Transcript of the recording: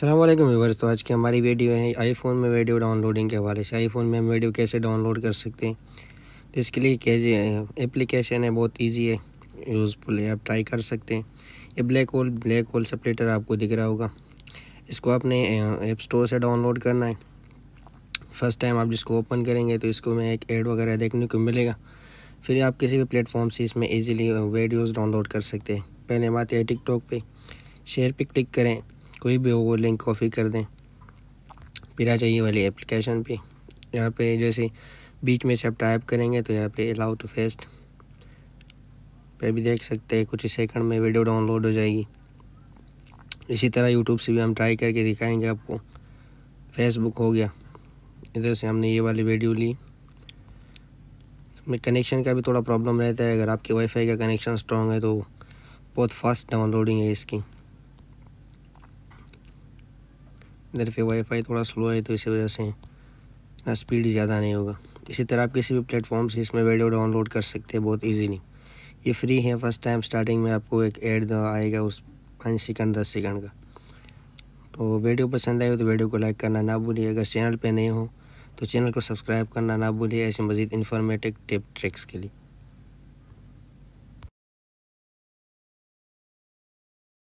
अल्लाम व्यूवर्स तो आज की हमारी वीडियो है आईफोन में वीडियो डाउनलोडिंग के हवाले से आईफोन में हम वीडियो कैसे डाउनलोड कर सकते हैं तो इसके लिए कैसे एप्लीकेशन है बहुत इजी है यूज़फुल है आप ट्राई कर सकते हैं ये ब्लैक होल ब्लैक होल सप्लेटर आपको दिख रहा होगा इसको आपने ऐप स्टोर से डाउनलोड करना है फ़र्स्ट टाइम आप जिसको ओपन करेंगे तो इसको में एक एड वगैरह देखने को मिलेगा फिर आप किसी भी प्लेटफॉर्म से इसमें ईजीली वीडियोज़ डाउनलोड कर सकते हैं पहले बात है टिकटॉक पर शेयर पर क्लिक करें कोई भी वो लिंक कॉपी कर दें फिर आ जाइए वाली एप्लीकेशन पे यहाँ पे जैसे बीच में से आप टाइप करेंगे तो यहाँ पे अलाउ टू फेस्ट पे भी देख सकते हैं कुछ सेकंड में वीडियो डाउनलोड हो जाएगी इसी तरह यूट्यूब से भी हम ट्राई करके दिखाएंगे आपको फेसबुक हो गया इधर से हमने ये वाली वीडियो ली इसमें कनेक्शन का भी थोड़ा प्रॉब्लम रहता है अगर आपके वाईफाई का कनेक्शन स्ट्रॉन्ग है तो बहुत फास्ट डाउनलोडिंग है इसकी इधर फिर वाईफाई थोड़ा स्लो है तो इसी वजह से इतना स्पीड ज़्यादा नहीं होगा इसी तरह आप किसी भी प्लेटफॉर्म से इसमें वीडियो डाउनलोड कर सकते हैं बहुत ईजीली ये फ्री है फर्स्ट टाइम स्टार्टिंग में आपको एक ऐड आएगा उस पाँच सेकंड दस सेकंड का तो वीडियो पसंद आए तो वीडियो को लाइक करना ना भूलिए अगर चैनल पर नए हो तो चैनल को सब्सक्राइब करना ना भूलिए ऐसे मज़ीद इन्फॉर्मेटिव टिप ट्रिक्स के लिए